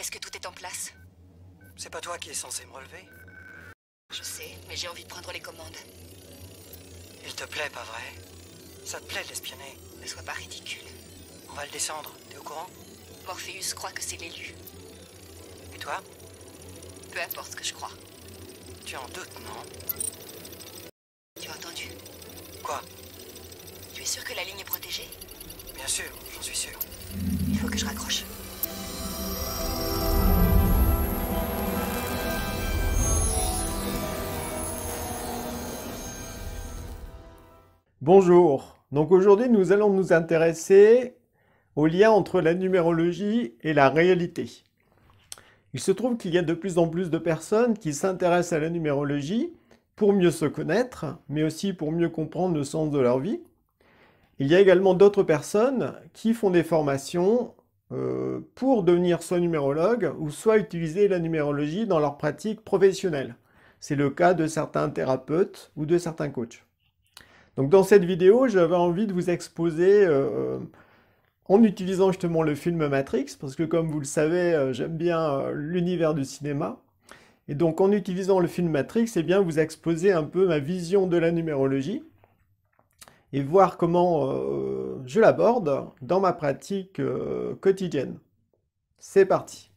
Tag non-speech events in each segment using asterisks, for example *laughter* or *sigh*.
Est-ce que tout est en place C'est pas toi qui es censé me relever Je sais, mais j'ai envie de prendre les commandes. Il te plaît, pas vrai Ça te plaît de l'espionner Ne sois pas ridicule. On va le descendre, t'es au courant Morpheus croit que c'est l'élu. Et toi Peu importe ce que je crois. Tu en doutes, non Tu as entendu Quoi Tu es sûr que la ligne est protégée Bien sûr, j'en suis sûr. Il faut que je raccroche. Bonjour, donc aujourd'hui nous allons nous intéresser au lien entre la numérologie et la réalité. Il se trouve qu'il y a de plus en plus de personnes qui s'intéressent à la numérologie pour mieux se connaître, mais aussi pour mieux comprendre le sens de leur vie. Il y a également d'autres personnes qui font des formations euh, pour devenir soit numérologue ou soit utiliser la numérologie dans leur pratique professionnelle. C'est le cas de certains thérapeutes ou de certains coachs. Donc dans cette vidéo, j'avais envie de vous exposer euh, euh, en utilisant justement le film Matrix, parce que comme vous le savez, euh, j'aime bien l'univers du cinéma. Et donc en utilisant le film Matrix, et eh bien, vous exposer un peu ma vision de la numérologie et voir comment je l'aborde dans ma pratique quotidienne. C'est parti.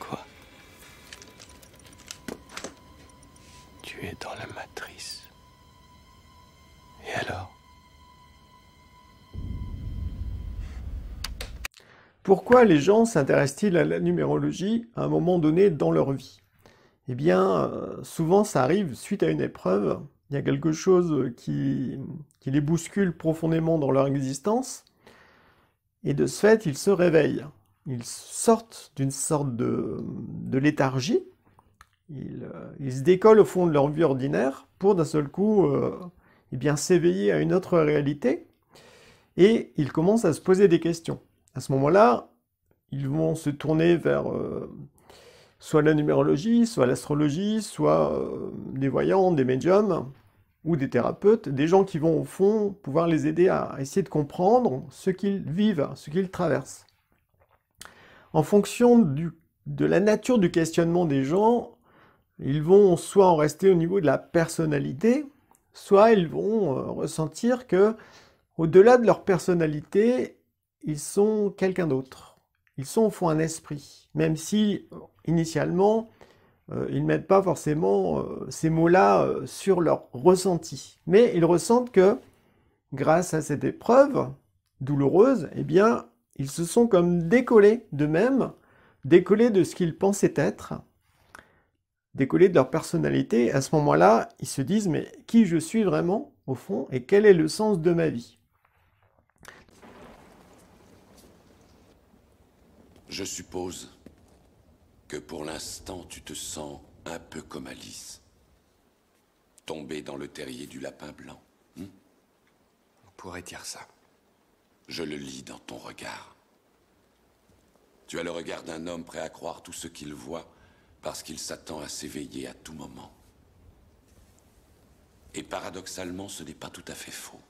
Quoi Tu es dans la matrice. Et alors Pourquoi les gens s'intéressent-ils à la numérologie à un moment donné dans leur vie Eh bien, euh, souvent ça arrive suite à une épreuve, il y a quelque chose qui les bouscule profondément dans leur existence, et de ce fait, ils se réveillent. Ils sortent d'une sorte de, léthargie. Euh, ils, se décollent au fond de leur vie ordinaire pour d'un seul coup euh, eh bien s'éveiller à une autre réalité. Et ils commencent à se poser des questions. À ce moment-là, ils vont se tourner vers euh, soit la numérologie, soit l'astrologie, soit des voyants, des médiums, ou des thérapeutes, des gens qui vont au fond pouvoir les aider à essayer de comprendre ce qu'ils vivent, ce qu'ils traversent. En fonction de la nature du questionnement des gens, ils vont soit en rester au niveau de la personnalité, soit ils vont euh, ressentir que, au-delà de leur personnalité, ils sont quelqu'un d'autre. Ils sont au fond un esprit, même si initialement euh, ils ne mettent pas forcément euh, ces mots-là euh, sur leur ressenti. Mais ils ressentent que, grâce à cette épreuve douloureuse, eh bien, ils se sont comme décollés d'eux-mêmes, décollés de ce qu'ils pensaient être, décollés de leur personnalité. À ce moment-là, ils se disent, mais qui je suis vraiment, au fond, et quel est le sens de ma vie Je suppose que pour l'instant tu te sens un peu comme Alice. Tombée dans le terrier du lapin blanc. Hmm? On pourrait dire ça. Je le lis dans ton regard. Tu as le regard d'un homme prêt à croire tout ce qu'il voit parce qu'il s'attend à s'éveiller à tout moment. Et paradoxalement, ce n'est pas tout à fait faux.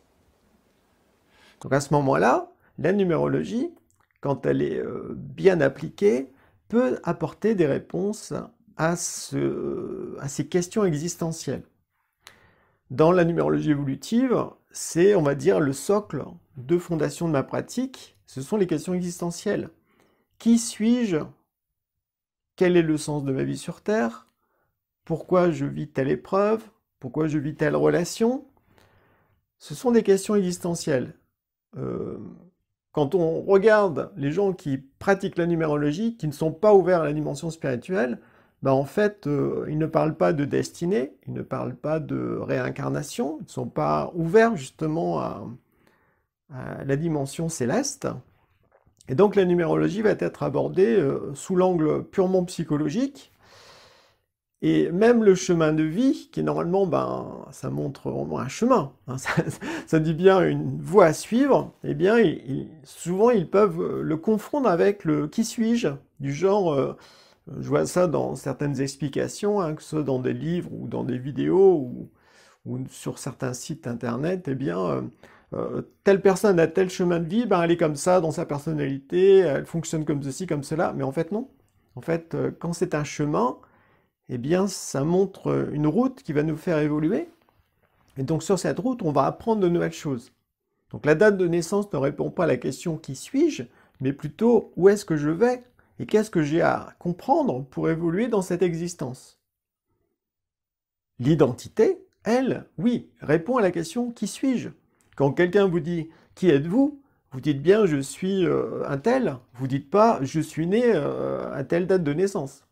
Donc à ce moment-là, la numérologie, quand elle est euh, bien appliquée, peut apporter des réponses à, ces questions existentielles. Dans la numérologie évolutive, c'est, on va dire, le socle de fondation de ma pratique, ce sont les questions existentielles. Qui suis-je Quel est le sens de ma vie sur Terre Pourquoi je vis telle épreuve Pourquoi je vis telle relation Ce sont des questions existentielles. Euh, quand on regarde les gens qui pratiquent la numérologie, qui ne sont pas ouverts à la dimension spirituelle, ben, en fait, euh, ils ne parlent pas de destinée, ils ne parlent pas de réincarnation, ils ne sont pas ouverts justement à, la dimension céleste. Et donc la numérologie va être abordée euh, sous l'angle purement psychologique, et même le chemin de vie, qui normalement, ben, ça montre vraiment un chemin, hein, *laughs* ça, dit bien une voie à suivre, Et eh bien, souvent, ils peuvent euh, le confondre avec le « qui suis-je » du genre, euh, je vois ça dans certaines explications, hein, que ce soit dans des livres ou dans des vidéos ou, sur certains sites internet, Et eh bien, euh, telle personne a tel chemin de vie, ben, elle est comme ça dans sa personnalité, elle fonctionne comme ceci, comme cela, mais en fait, non. En fait, quand c'est un chemin, eh bien, ça montre euh, une route qui va nous faire évoluer. Et donc, sur cette route, on va apprendre de nouvelles choses. Donc, la date de naissance ne répond pas à la question qui suis-je, mais plutôt où est-ce que je vais et qu'est-ce que j'ai à comprendre pour évoluer dans cette existence. L'identité, elle, oui, répond à la question qui suis-je. Quand quelqu'un vous dit qui êtes-vous, vous dites bien je suis euh, un tel, vous dites pas je suis né euh, à telle date de naissance.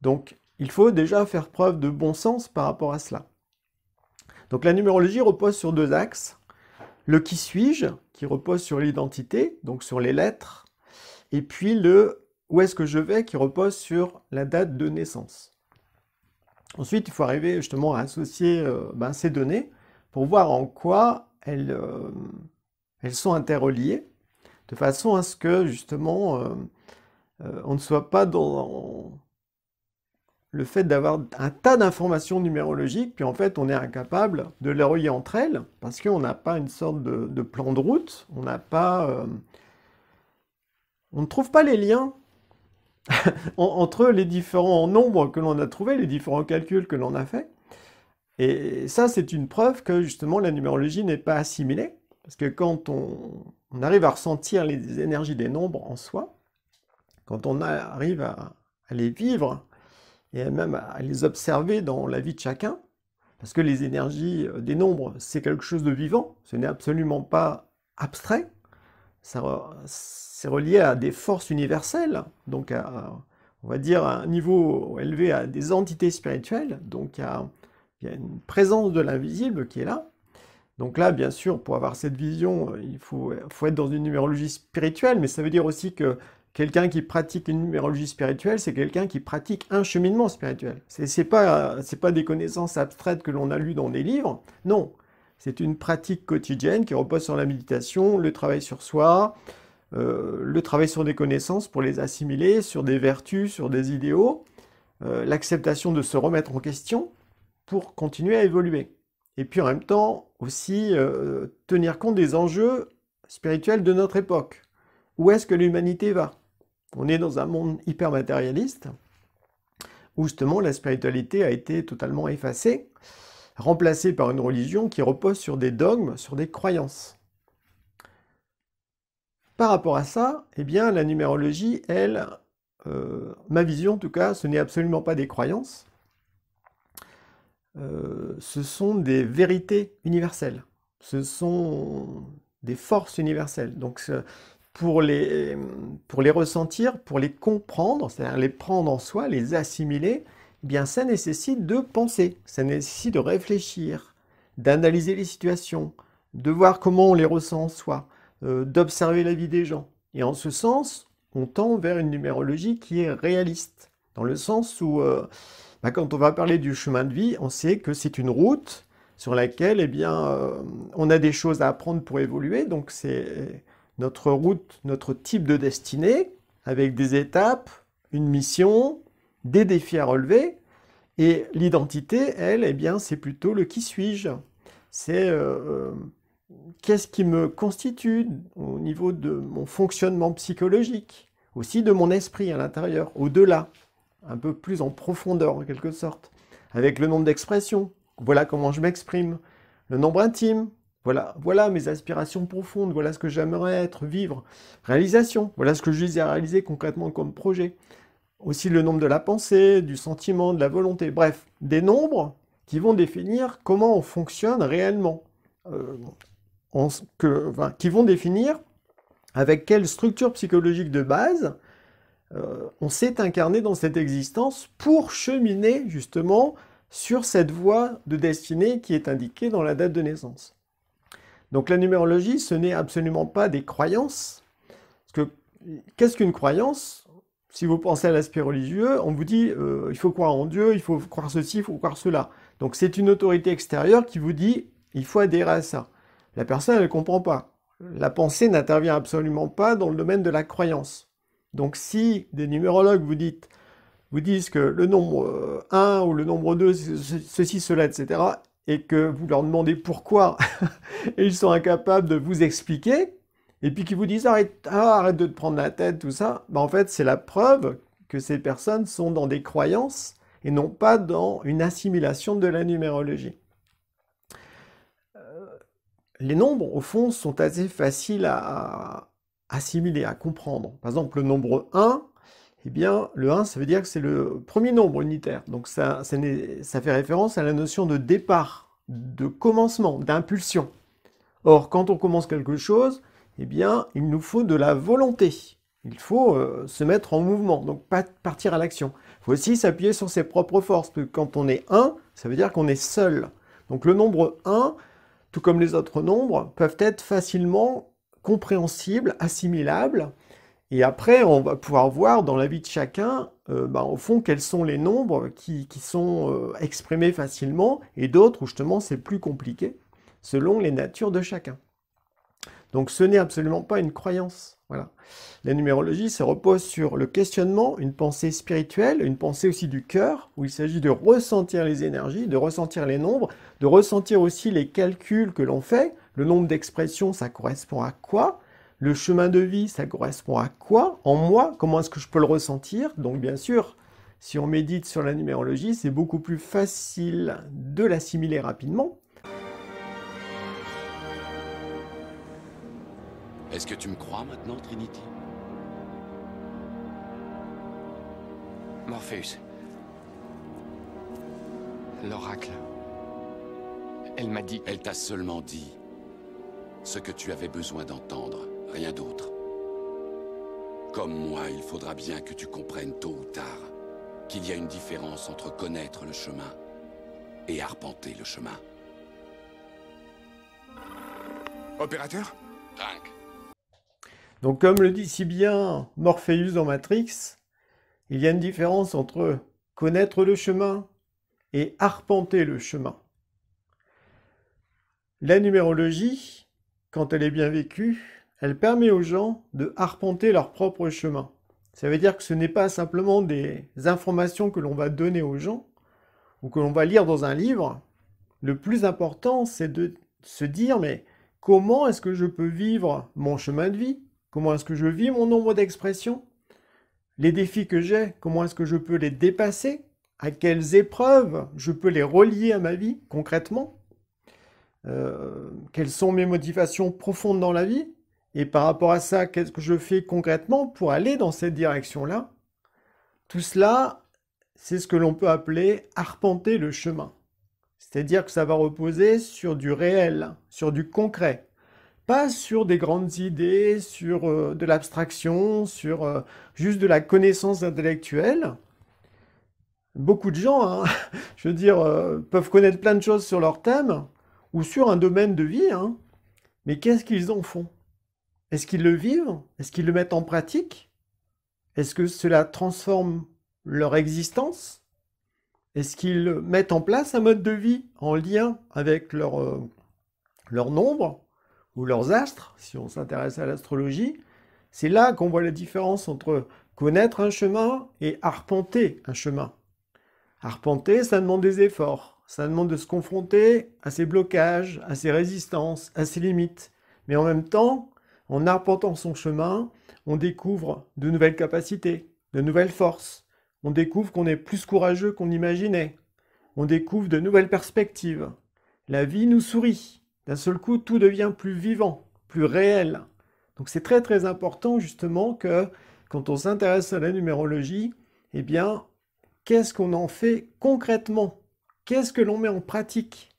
Donc il faut déjà faire preuve de bon sens par rapport à cela. Donc la numérologie repose sur deux axes. Le qui suis-je, qui repose sur l'identité, donc sur les lettres, et puis le où est-ce que je vais, qui repose sur la date de naissance. Ensuite, il faut arriver justement à associer euh, ben, ces données pour voir en quoi euh, elles, sont interreliées, de façon à ce que justement euh, on ne soit pas dans, le fait d'avoir un tas d'informations numérologiques, puis en fait on est incapable de les relier entre elles, parce qu'on n'a pas une sorte de, plan de route, on n'a pas... Euh, on ne trouve pas les liens *laughs* entre les différents nombres que l'on a trouvés, les différents calculs que l'on a faits. Et ça, c'est une preuve que justement la numérologie n'est pas assimilée, parce que quand on, arrive à ressentir les énergies des nombres en soi, quand on arrive à les vivre, et même à les observer dans la vie de chacun, parce que les énergies euh, des nombres, c'est quelque chose de vivant, ce n'est absolument pas abstrait, c'est relié à des forces universelles, donc à, on va dire, à un niveau élevé à des entités spirituelles, donc à, il y a une présence de l'invisible qui est là. Donc là, bien sûr, pour avoir cette vision, euh, il faut, faut être dans une numérologie spirituelle, mais ça veut dire aussi que Quelqu'un qui pratique une numérologie spirituelle, c'est quelqu'un qui pratique un cheminement spirituel. Ce n'est pas, pas des connaissances abstraites que l'on a lues dans des livres. Non, c'est une pratique quotidienne qui repose sur la méditation, le travail sur soi, euh, le travail sur des connaissances pour les assimiler, sur des vertus, sur des idéaux, euh, l'acceptation de se remettre en question pour continuer à évoluer. Et puis en même temps aussi euh, tenir compte des enjeux spirituels de notre époque. Où est-ce que l'humanité va on est dans un monde hyper matérialiste où justement la spiritualité a été totalement effacée, remplacée par une religion qui repose sur des dogmes, sur des croyances. Par rapport à ça, eh bien, la numérologie, elle, euh, ma vision en tout cas, ce n'est absolument pas des croyances, euh, ce sont des vérités universelles, ce sont des forces universelles. Donc pour les, pour les ressentir, pour les comprendre, c'est-à-dire les prendre en soi, les assimiler, eh bien ça nécessite de penser, ça nécessite de réfléchir, d'analyser les situations, de voir comment on les ressent en soi, euh, d'observer la vie des gens. Et en ce sens, on tend vers une numérologie qui est réaliste, dans le sens où, euh, bah, quand on va parler du chemin de vie, on sait que c'est une route sur laquelle, eh bien, euh, on a des choses à apprendre pour évoluer, donc c'est notre route, notre type de destinée, avec des étapes, une mission, des défis à relever. Et l'identité, elle, eh bien, c'est plutôt le qui suis-je. C'est euh, euh, qu'est-ce qui me constitue au niveau de mon fonctionnement psychologique, aussi de mon esprit à l'intérieur, au-delà, un peu plus en profondeur en quelque sorte, avec le nombre d'expressions. Voilà comment je m'exprime. Le nombre intime, voilà, voilà mes aspirations profondes, voilà ce que j'aimerais être, vivre. Réalisation, voilà ce que je disais réaliser concrètement comme projet. Aussi le nombre de la pensée, du sentiment, de la volonté, bref, des nombres qui vont définir comment on fonctionne réellement. Euh, qui vont définir avec quelle structure psychologique de base euh, on s'est incarné dans cette existence pour cheminer justement sur cette voie de destinée qui est indiquée dans la date de naissance. Donc la numérologie, ce n'est absolument pas des croyances. Parce que qu'est-ce qu'une croyance Si vous pensez à l'aspect religieux, on vous dit euh, il faut croire en Dieu, il faut croire ceci, il faut croire cela. Donc c'est une autorité extérieure qui vous dit il faut adhérer à ça. La personne, elle ne comprend pas. La pensée n'intervient absolument pas dans le domaine de la croyance. Donc si des numérologues vous, vous disent que le nombre 1 euh, ou le nombre 2, ceci, cela, etc., et que vous leur demandez pourquoi *laughs* et ils sont incapables de vous expliquer, et puis qu'ils vous disent arrête, ah, arrête de te prendre la tête, tout ça, Bah en fait c'est la preuve que ces personnes sont dans des croyances et non pas dans une assimilation de la numérologie. Euh, les nombres, au fond, sont assez faciles à assimiler, à comprendre. Par exemple, le nombre 1, eh bien, le 1, ça veut dire que c'est le premier nombre unitaire. Donc ça, fait référence à la notion de départ, de commencement, d'impulsion. Or, quand on commence quelque chose, eh bien, il nous faut de la volonté. Il faut euh, se mettre en mouvement, donc partir à l'action. Il faut aussi s'appuyer sur ses propres forces, que quand on est 1, ça veut dire qu'on est seul. Donc le nombre 1, tout comme les autres nombres, peuvent être facilement compréhensibles, assimilables, et après, on va pouvoir voir dans la vie de chacun, euh, bah, au fond, quels sont les nombres qui, sont euh, exprimés facilement et d'autres où justement c'est plus compliqué, selon les natures de chacun. Donc ce n'est absolument pas une croyance. Voilà. La numérologie se repose sur le questionnement, une pensée spirituelle, une pensée aussi du cœur, où il s'agit de ressentir les énergies, de ressentir les nombres, de ressentir aussi les calculs que l'on fait. Le nombre d'expressions, ça correspond à quoi le chemin de vie, ça correspond à quoi en moi Comment est-ce que je peux le ressentir Donc bien sûr, si on médite sur la numérologie, c'est beaucoup plus facile de l'assimiler rapidement. Est-ce que tu me crois maintenant, Trinity Morpheus. L'oracle. Elle m'a dit... Elle t'a seulement dit ce que tu avais besoin d'entendre rien d'autre. Comme moi, il faudra bien que tu comprennes tôt ou tard qu'il y a une différence entre connaître le chemin et arpenter le chemin. Opérateur Donc comme le dit si bien Morpheus dans Matrix, il y a une différence entre connaître le chemin et arpenter le chemin. La numérologie, quand elle est bien vécue, elle permet aux gens de arpenter leur propre chemin. Ça veut dire que ce n'est pas simplement des informations que l'on va donner aux gens ou que l'on va lire dans un livre. Le plus important, c'est de se dire, mais comment est-ce que je peux vivre mon chemin de vie Comment est-ce que je vis mon nombre d'expressions Les défis que j'ai, comment est-ce que je peux les dépasser À quelles épreuves je peux les relier à ma vie concrètement euh, Quelles sont mes motivations profondes dans la vie et par rapport à ça, qu'est-ce que je fais concrètement pour aller dans cette direction-là Tout cela, c'est ce que l'on peut appeler arpenter le chemin. C'est-à-dire que ça va reposer sur du réel, sur du concret, pas sur des grandes idées, sur euh, de l'abstraction, sur euh, juste de la connaissance intellectuelle. Beaucoup de gens, hein, *laughs* je veux dire, euh, peuvent connaître plein de choses sur leur thème ou sur un domaine de vie, hein. mais qu'est-ce qu'ils en font est-ce qu'ils le vivent Est-ce qu'ils le mettent en pratique Est-ce que cela transforme leur existence Est-ce qu'ils mettent en place un mode de vie en lien avec leur, euh, leur nombre ou leurs astres, si on s'intéresse à l'astrologie C'est là qu'on voit la différence entre connaître un chemin et arpenter un chemin. Arpenter, ça demande des efforts, ça demande de se confronter à ses blocages, à ses résistances, à ses limites. Mais en même temps, en arpentant son chemin, on découvre de nouvelles capacités, de nouvelles forces. On découvre qu'on est plus courageux qu'on imaginait. On découvre de nouvelles perspectives. La vie nous sourit. D'un seul coup, tout devient plus vivant, plus réel. Donc c'est très très important justement que quand on s'intéresse à la numérologie, eh bien, qu'est-ce qu'on en fait concrètement Qu'est-ce que l'on met en pratique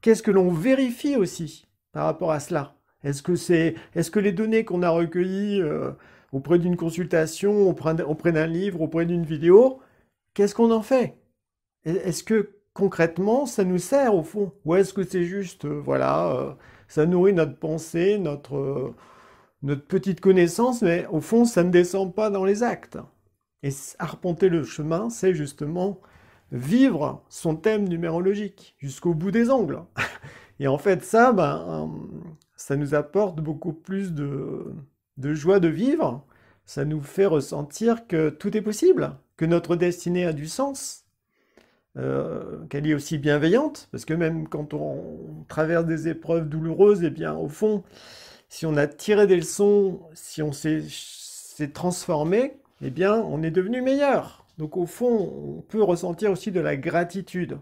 Qu'est-ce que l'on vérifie aussi par rapport à cela est-ce que, est, que, les données qu'on a recueillies euh, auprès d'une consultation, auprès d'un livre, auprès d'une vidéo, qu'est-ce qu'on en fait e, Est-ce que concrètement ça nous sert au fond Ou est-ce que c'est juste, euh, voilà, euh, ça nourrit notre pensée, notre, notre petite connaissance, mais au fond ça ne descend pas dans les actes Et arpenter le chemin, c'est justement vivre son thème numérologique jusqu'au bout des ongles. *laughs* Et en fait, ça, ben ça nous apporte beaucoup plus de, de joie de vivre, ça nous fait ressentir que tout est possible, que notre destinée a du sens, euh, qu'elle est aussi bienveillante, parce que même quand on traverse des épreuves douloureuses, et eh bien au fond, si on a tiré des leçons, si on s'est transformé, eh bien on est devenu meilleur. Donc au fond, on peut ressentir aussi de la gratitude.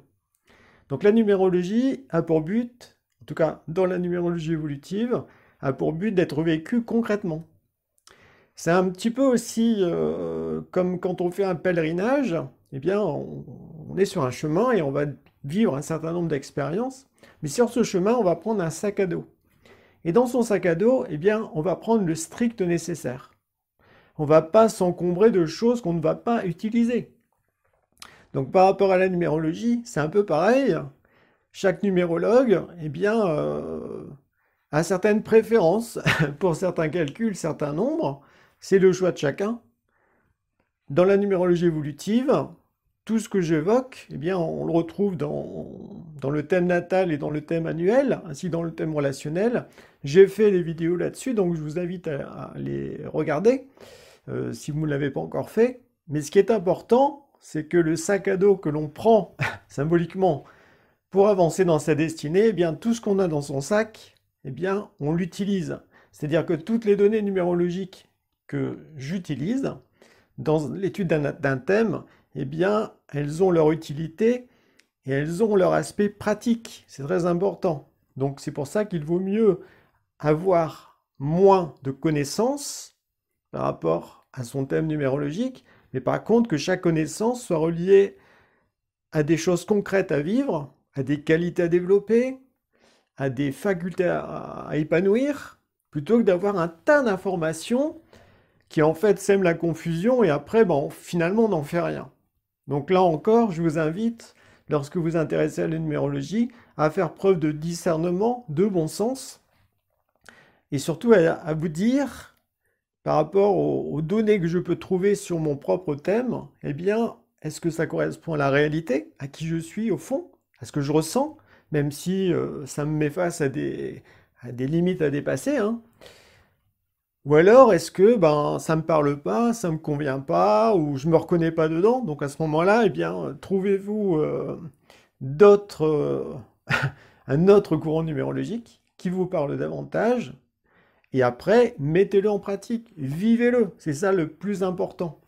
Donc la numérologie a pour but en tout cas dans la numérologie évolutive, a pour but d'être vécu concrètement. C'est un petit peu aussi euh, comme quand on fait un pèlerinage, eh bien on, est sur un chemin et on va vivre un certain nombre d'expériences, mais sur ce chemin, on va prendre un sac à dos. Et dans son sac à dos, eh bien, on va prendre le strict nécessaire. On ne va pas s'encombrer de choses qu'on ne va pas utiliser. Donc par rapport à la numérologie, c'est un peu pareil chaque numérologue, eh bien, euh, a certaines préférences *laughs* pour certains calculs, certains nombres. C'est le choix de chacun. Dans la numérologie évolutive, tout ce que j'évoque, eh bien, on le retrouve dans, le thème natal et dans le thème annuel, ainsi dans le thème relationnel. J'ai fait des vidéos là-dessus, donc je vous invite à, les regarder euh, si vous ne l'avez pas encore fait. Mais ce qui est important, c'est que le sac à dos que l'on prend *laughs* symboliquement pour avancer dans sa destinée, eh bien, tout ce qu'on a dans son sac, eh bien, on l'utilise. C'est-à-dire que toutes les données numérologiques que j'utilise dans l'étude d'un thème, eh bien, elles ont leur utilité et elles ont leur aspect pratique. C'est très important. Donc c'est pour ça qu'il vaut mieux avoir moins de connaissances par rapport à son thème numérologique, mais par contre que chaque connaissance soit reliée à des choses concrètes à vivre à des qualités à développer, à des facultés à, épanouir, plutôt que d'avoir un tas d'informations qui en fait sèment la confusion et après, bon finalement, on n'en fait rien. Donc là encore, je vous invite, lorsque vous vous intéressez à la numérologie, à faire preuve de discernement, de bon sens, et surtout à, vous dire, par rapport aux, aux, données que je peux trouver sur mon propre thème, eh bien, est-ce que ça correspond à la réalité, à qui je suis au fond à ce que je ressens, même si euh, ça me met face à des, limites à dépasser. Hein. Ou alors est-ce que ben ça me parle pas, ça me convient pas, ou je ne me reconnais pas dedans. Donc à ce moment-là, eh bien euh, trouvez-vous euh, d'autres, *laughs* un autre courant numérologique qui vous parle davantage. Et après, mettez-le en pratique, vivez-le. C'est ça le plus important.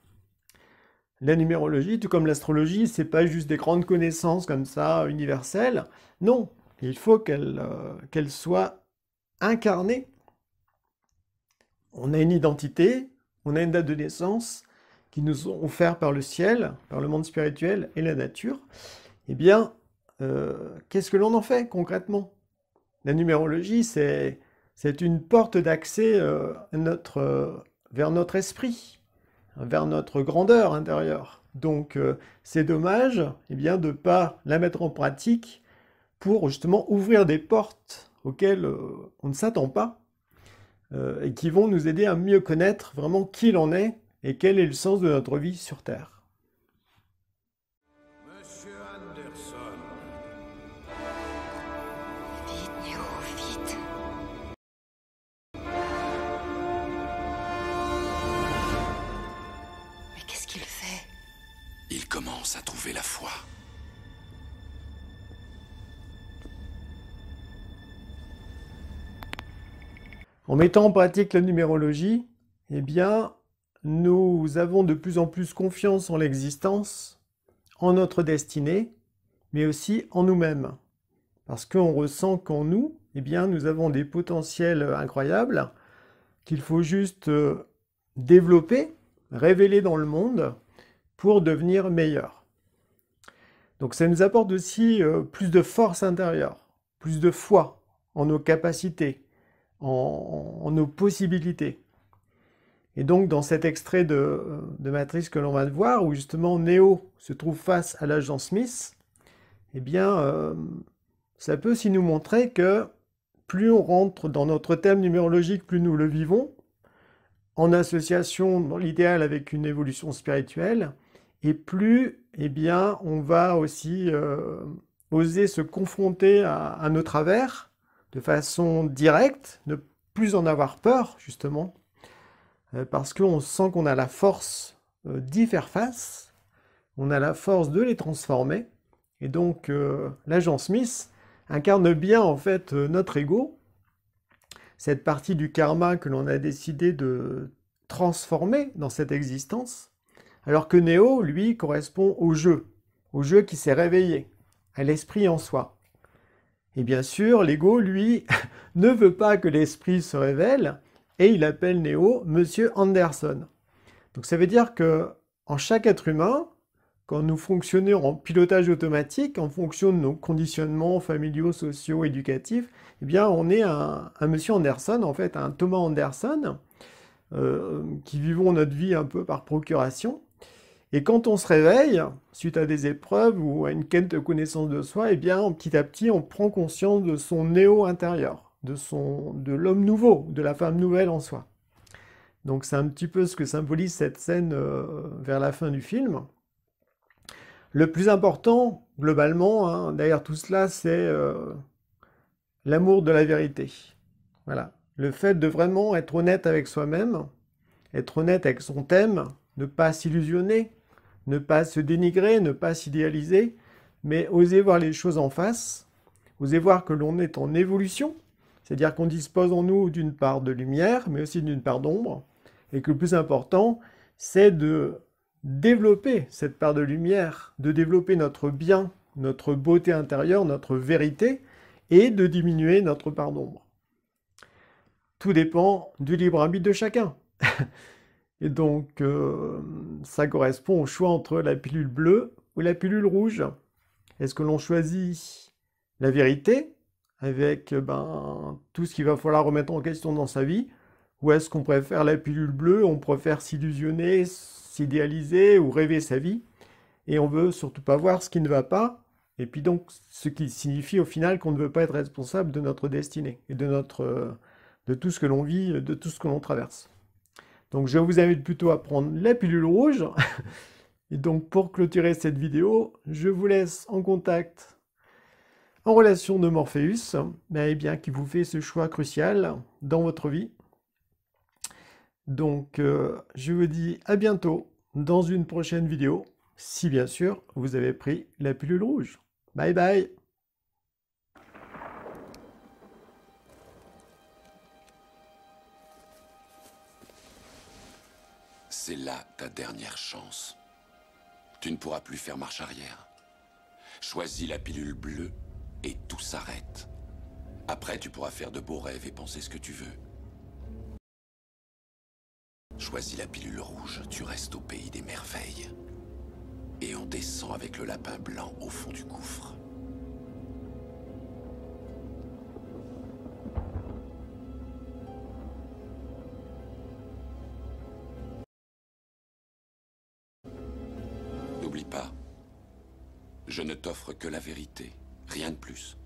La numérologie, tout comme l'astrologie, c'est pas juste des grandes connaissances comme ça, universelles. Non, il faut qu'elle euh, qu'elle soit incarnée. On a une identité, on a une date de naissance qui nous ont offerte par le ciel, par le monde spirituel et la nature. Eh bien, euh, qu'est-ce que l'on en fait concrètement La numérologie, c'est une porte d'accès euh, vers notre esprit, vers notre grandeur intérieure. Donc euh, c'est dommage eh bien, de ne pas la mettre en pratique pour justement ouvrir des portes auxquelles euh, on ne s'attend pas euh, et qui vont nous aider à mieux connaître vraiment qui l'on est et quel est le sens de notre vie sur Terre. Monsieur Anderson, à trouver la foi. En mettant en pratique la numérologie, eh bien, nous avons de plus en plus confiance en l'existence, en notre destinée, mais aussi en nous-mêmes. Parce qu'on ressent qu'en nous, eh bien, nous avons des potentiels incroyables qu'il faut juste euh, développer, révéler dans le monde pour devenir meilleur. Donc ça nous apporte aussi euh, plus de force intérieure, plus de foi en nos capacités, en, nos possibilités. Et donc dans cet extrait de, euh, Matrice que l'on va voir, où justement Néo se trouve face à l'agent Smith, eh bien euh, ça peut aussi nous montrer que plus on rentre dans notre thème numérologique, plus nous le vivons, en association dans l'idéal avec une évolution spirituelle, et plus eh bien, on va aussi euh, oser se confronter à, nos travers de façon directe, ne plus en avoir peur, justement, euh, parce qu'on sent qu'on a la force euh, d'y faire face, on a la force de les transformer, et donc l'agent Smith incarne bien en fait notre ego, cette partie du karma que l'on a décidé de transformer dans cette existence, alors que Néo, lui, correspond au jeu, au jeu qui s'est réveillé, à l'esprit en soi. Et bien sûr, l'ego, lui, *laughs* ne veut pas que l'esprit se révèle, et il appelle Néo Monsieur Anderson. Donc ça veut dire que en chaque être humain, quand nous fonctionnons en pilotage automatique, en fonction de nos conditionnements familiaux, sociaux, éducatifs, eh bien on est un, Monsieur Anderson, en fait un Thomas Anderson, euh, qui vivons notre vie un peu par procuration, et quand on se réveille, suite à des épreuves ou à une quête de connaissance de soi, eh bien, petit à petit, on prend conscience de son néo intérieur, de, son, de l'homme nouveau, de la femme nouvelle en soi. Donc c'est un petit peu ce que symbolise cette scène euh, vers la fin du film. Le plus important, globalement, hein, derrière tout cela, c'est euh, l'amour de la vérité. Voilà. Le fait de vraiment être honnête avec soi-même, être honnête avec son thème, ne pas s'illusionner, ne pas se dénigrer, ne pas s'idéaliser, mais oser voir les choses en face, oser voir que l'on est en évolution, c'est-à-dire qu'on dispose en nous d'une part de lumière, mais aussi d'une part d'ombre, et que le plus important, c'est de développer cette part de lumière, de développer notre bien, notre beauté intérieure, notre vérité, et de diminuer notre part d'ombre. Tout dépend du libre arbitre de chacun. *laughs* Et donc, euh, ça correspond au choix entre la pilule bleue ou la pilule rouge. Est-ce que l'on choisit la vérité avec eh ben, tout ce qu'il va falloir remettre en question dans sa vie Ou est-ce qu'on préfère la pilule bleue, on préfère s'illusionner, s'idéaliser ou rêver sa vie Et on veut surtout pas voir ce qui ne va pas. Et puis donc, ce qui signifie au final qu'on ne veut pas être responsable de notre destinée et de, notre, de tout ce que l'on vit, de tout ce que l'on traverse. Donc je vous invite plutôt à prendre la pilule rouge. *laughs* Et donc pour clôturer cette vidéo, je vous laisse en contact, en relation de Morpheus, ben, eh bien, qui vous fait ce choix crucial dans votre vie. Donc euh, je vous dis à bientôt dans une prochaine vidéo, si bien sûr vous avez pris la pilule rouge. Bye bye C'est là ta dernière chance. Tu ne pourras plus faire marche arrière. Choisis la pilule bleue et tout s'arrête. Après, tu pourras faire de beaux rêves et penser ce que tu veux. Choisis la pilule rouge, tu restes au pays des merveilles. Et on descend avec le lapin blanc au fond du gouffre. Je ne t'offre que la vérité, rien de plus.